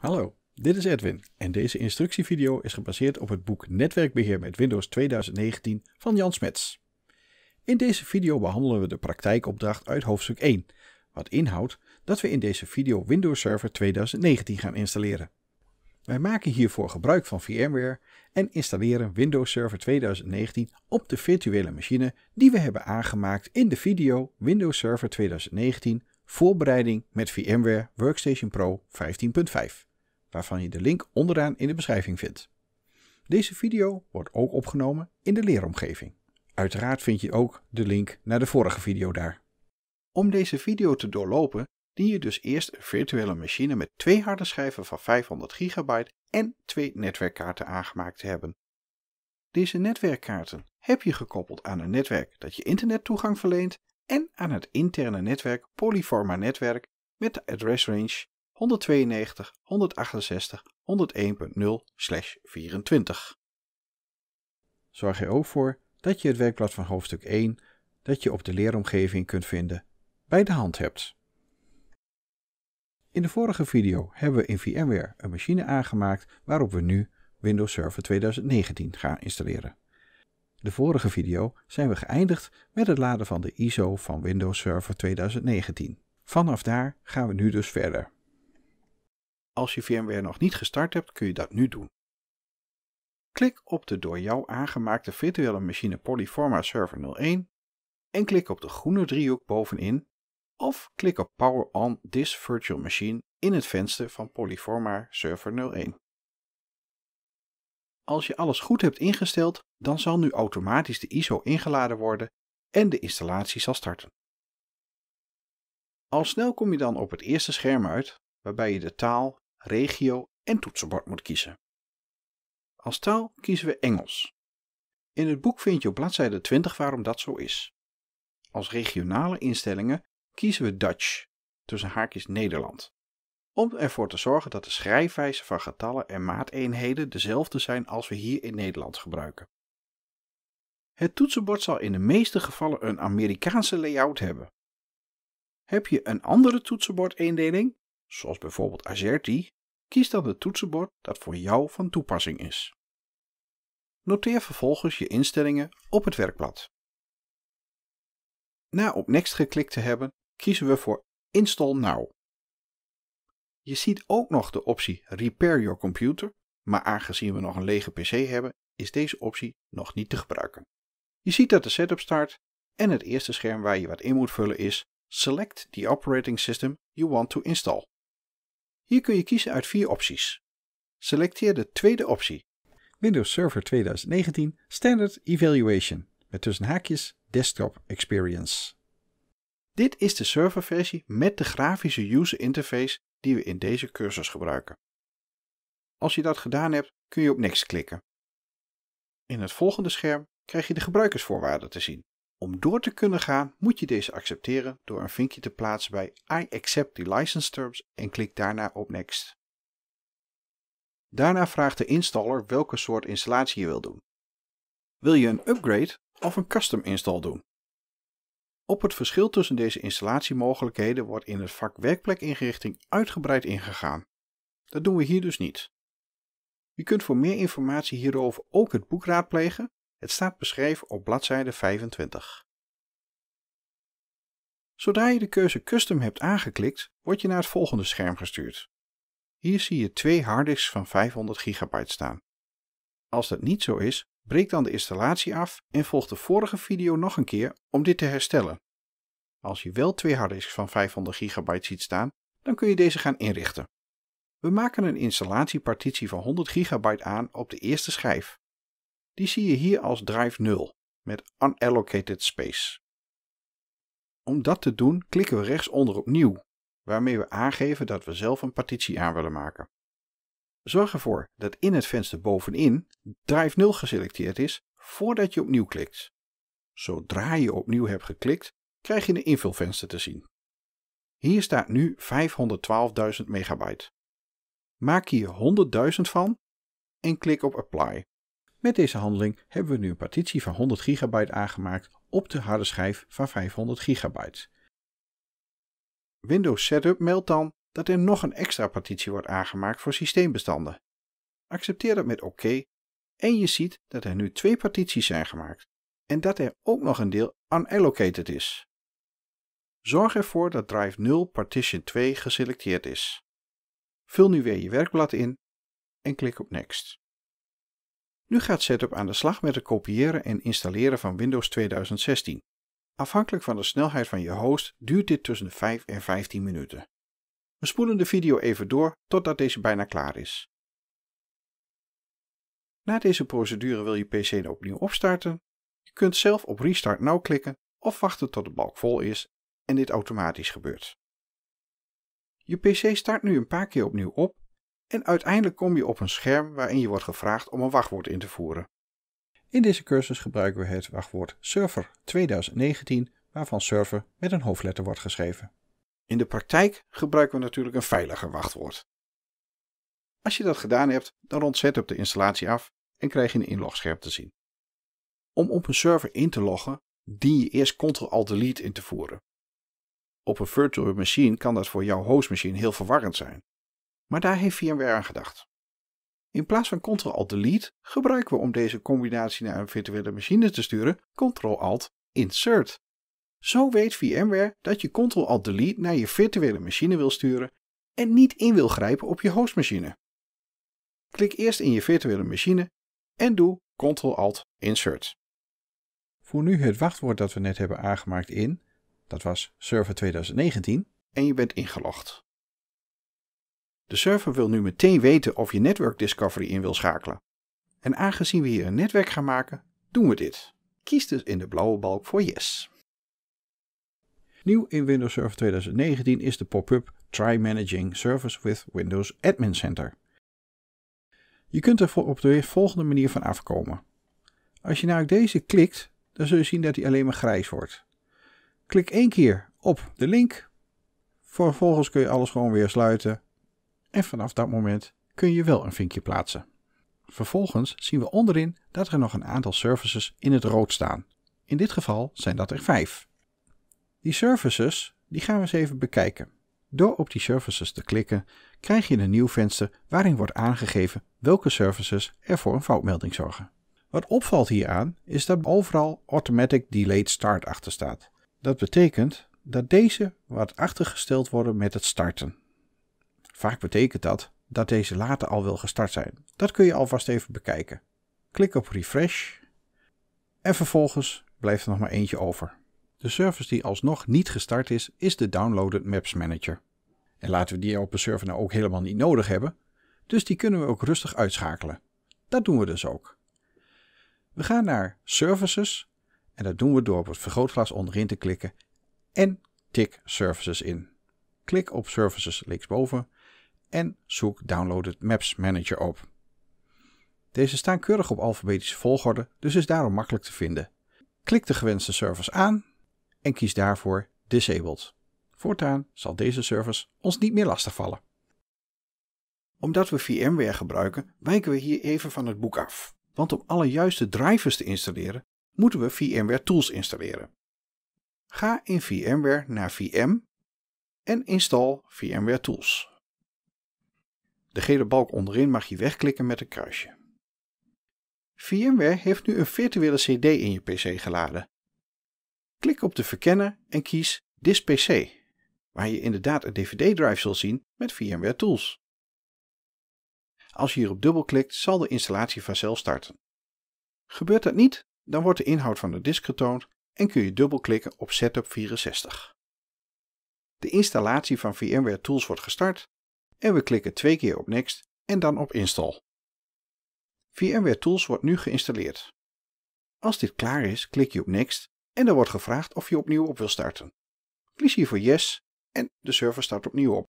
Hallo, dit is Edwin en deze instructievideo is gebaseerd op het boek Netwerkbeheer met Windows 2019 van Jan Smets. In deze video behandelen we de praktijkopdracht uit hoofdstuk 1, wat inhoudt dat we in deze video Windows Server 2019 gaan installeren. Wij maken hiervoor gebruik van VMware en installeren Windows Server 2019 op de virtuele machine die we hebben aangemaakt in de video Windows Server 2019 Voorbereiding met VMware Workstation Pro 15.5 waarvan je de link onderaan in de beschrijving vindt. Deze video wordt ook opgenomen in de leeromgeving. Uiteraard vind je ook de link naar de vorige video daar. Om deze video te doorlopen dien je dus eerst een virtuele machine met twee harde schijven van 500 GB en twee netwerkkaarten aangemaakt te hebben. Deze netwerkkaarten heb je gekoppeld aan een netwerk dat je internettoegang verleent en aan het interne netwerk Polyforma netwerk met de address range 192 168 101.0/24. Zorg er ook voor dat je het werkblad van hoofdstuk 1 dat je op de leeromgeving kunt vinden bij de hand hebt. In de vorige video hebben we in VMware een machine aangemaakt waarop we nu Windows Server 2019 gaan installeren. De vorige video zijn we geëindigd met het laden van de ISO van Windows Server 2019. Vanaf daar gaan we nu dus verder. Als je VMware nog niet gestart hebt, kun je dat nu doen. Klik op de door jou aangemaakte virtuele machine Polyforma Server 01 en klik op de groene driehoek bovenin of klik op Power on this virtual machine in het venster van Polyforma Server 01. Als je alles goed hebt ingesteld, dan zal nu automatisch de ISO ingeladen worden en de installatie zal starten. Al snel kom je dan op het eerste scherm uit, waarbij je de taal, regio en toetsenbord moet kiezen. Als taal kiezen we Engels. In het boek vind je op bladzijde 20 waarom dat zo is. Als regionale instellingen kiezen we Dutch, tussen haakjes Nederland, om ervoor te zorgen dat de schrijfwijze van getallen en maateenheden dezelfde zijn als we hier in Nederland gebruiken. Het toetsenbord zal in de meeste gevallen een Amerikaanse layout hebben. Heb je een andere toetsenbordindeling, zoals bijvoorbeeld AZERTY, kies dan het toetsenbord dat voor jou van toepassing is. Noteer vervolgens je instellingen op het werkblad. Na op Next geklikt te hebben, kiezen we voor Install Now. Je ziet ook nog de optie Repair Your Computer, maar aangezien we nog een lege PC hebben, is deze optie nog niet te gebruiken. Je ziet dat de setup start en het eerste scherm waar je wat in moet vullen is Select the operating system you want to install. Hier kun je kiezen uit vier opties. Selecteer de tweede optie. Windows Server 2019 Standard Evaluation met tussen haakjes Desktop Experience. Dit is de serverversie met de grafische user interface die we in deze cursus gebruiken. Als je dat gedaan hebt, kun je op Next klikken. In het volgende scherm krijg je de gebruikersvoorwaarden te zien. Om door te kunnen gaan moet je deze accepteren door een vinkje te plaatsen bij I accept the license terms en klik daarna op Next. Daarna vraagt de installer welke soort installatie je wil doen. Wil je een upgrade of een custom install doen? Op het verschil tussen deze installatiemogelijkheden wordt in het vak Werkplek- ingerichting uitgebreid ingegaan. Dat doen we hier dus niet. Je kunt voor meer informatie hierover ook het boek raadplegen het staat beschreven op bladzijde 25. Zodra je de keuze Custom hebt aangeklikt, word je naar het volgende scherm gestuurd. Hier zie je twee harddisks van 500 GB staan. Als dat niet zo is, breek dan de installatie af en volg de vorige video nog een keer om dit te herstellen. Als je wel twee harddisks van 500 GB ziet staan, dan kun je deze gaan inrichten. We maken een installatiepartitie van 100 GB aan op de eerste schijf die zie je hier als drive 0 met unallocated space. Om dat te doen klikken we rechtsonder op nieuw, waarmee we aangeven dat we zelf een partitie aan willen maken. Zorg ervoor dat in het venster bovenin drive 0 geselecteerd is voordat je opnieuw klikt. Zodra je opnieuw hebt geklikt, krijg je een invulvenster te zien. Hier staat nu 512.000 megabyte. Maak hier 100.000 van en klik op Apply. Met deze handeling hebben we nu een partitie van 100 GB aangemaakt op de harde schijf van 500 GB. Windows Setup meldt dan dat er nog een extra partitie wordt aangemaakt voor systeembestanden. Accepteer dat met OK en je ziet dat er nu twee partities zijn gemaakt en dat er ook nog een deel unallocated is. Zorg ervoor dat drive 0 partition 2 geselecteerd is. Vul nu weer je werkblad in en klik op Next. Nu gaat Setup aan de slag met het kopiëren en installeren van Windows 2016. Afhankelijk van de snelheid van je host duurt dit tussen de 5 en 15 minuten. We spoelen de video even door totdat deze bijna klaar is. Na deze procedure wil je PC nou opnieuw opstarten. Je kunt zelf op Restart nou klikken of wachten tot de balk vol is en dit automatisch gebeurt. Je PC start nu een paar keer opnieuw op en uiteindelijk kom je op een scherm waarin je wordt gevraagd om een wachtwoord in te voeren. In deze cursus gebruiken we het wachtwoord Server 2019, waarvan Server met een hoofdletter wordt geschreven. In de praktijk gebruiken we natuurlijk een veiliger wachtwoord. Als je dat gedaan hebt, dan rond op de installatie af en krijg je een inlogscherm te zien. Om op een server in te loggen, dien je eerst Ctrl-Alt-Delete in te voeren. Op een virtual machine kan dat voor jouw hostmachine heel verwarrend zijn maar daar heeft VMware aan gedacht. In plaats van Ctrl-Alt-Delete gebruiken we om deze combinatie naar een virtuele machine te sturen Ctrl-Alt-Insert. Zo weet VMware dat je Ctrl-Alt-Delete naar je virtuele machine wil sturen en niet in wil grijpen op je hostmachine. Klik eerst in je virtuele machine en doe Ctrl-Alt-Insert. Voer nu het wachtwoord dat we net hebben aangemaakt in, dat was Server 2019, en je bent ingelogd. De server wil nu meteen weten of je network discovery in wil schakelen. En aangezien we hier een netwerk gaan maken, doen we dit. Kies dus in de blauwe balk voor yes. Nieuw in Windows Server 2019 is de pop-up Try Managing Service with Windows Admin Center. Je kunt er op de volgende manier van afkomen. Als je nou deze klikt, dan zul je zien dat hij alleen maar grijs wordt. Klik één keer op de link. Vervolgens kun je alles gewoon weer sluiten en vanaf dat moment kun je wel een vinkje plaatsen. Vervolgens zien we onderin dat er nog een aantal services in het rood staan. In dit geval zijn dat er vijf. Die services die gaan we eens even bekijken. Door op die services te klikken krijg je een nieuw venster waarin wordt aangegeven welke services er voor een foutmelding zorgen. Wat opvalt hieraan is dat overal Automatic Delayed Start achter staat. Dat betekent dat deze wat achtergesteld worden met het starten. Vaak betekent dat dat deze later al wel gestart zijn. Dat kun je alvast even bekijken. Klik op Refresh en vervolgens blijft er nog maar eentje over. De service die alsnog niet gestart is, is de Downloaded Maps Manager. En laten we die op de server nou ook helemaal niet nodig hebben, dus die kunnen we ook rustig uitschakelen. Dat doen we dus ook. We gaan naar Services en dat doen we door op het vergrootglas onderin te klikken en tik Services in. Klik op Services linksboven en zoek Downloaded Maps Manager op. Deze staan keurig op alfabetische volgorde, dus is daarom makkelijk te vinden. Klik de gewenste service aan en kies daarvoor Disabled. Voortaan zal deze service ons niet meer lastigvallen. Omdat we VMware gebruiken, wijken we hier even van het boek af. Want om alle juiste drivers te installeren, moeten we VMware Tools installeren. Ga in VMware naar VM en install VMware Tools. De gele balk onderin mag je wegklikken met een kruisje. VMware heeft nu een virtuele CD in je PC geladen. Klik op de verkenner en kies This PC, waar je inderdaad een DVD-drive zult zien met VMware Tools. Als je hierop dubbelklikt, zal de installatie vanzelf starten. Gebeurt dat niet, dan wordt de inhoud van de disk getoond en kun je dubbelklikken op Setup 64. De installatie van VMware Tools wordt gestart en we klikken twee keer op Next en dan op Install. VMware Tools wordt nu geïnstalleerd. Als dit klaar is, klik je op Next en er wordt gevraagd of je opnieuw op wil starten. Kies voor Yes en de server start opnieuw op.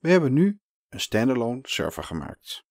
We hebben nu een standalone server gemaakt.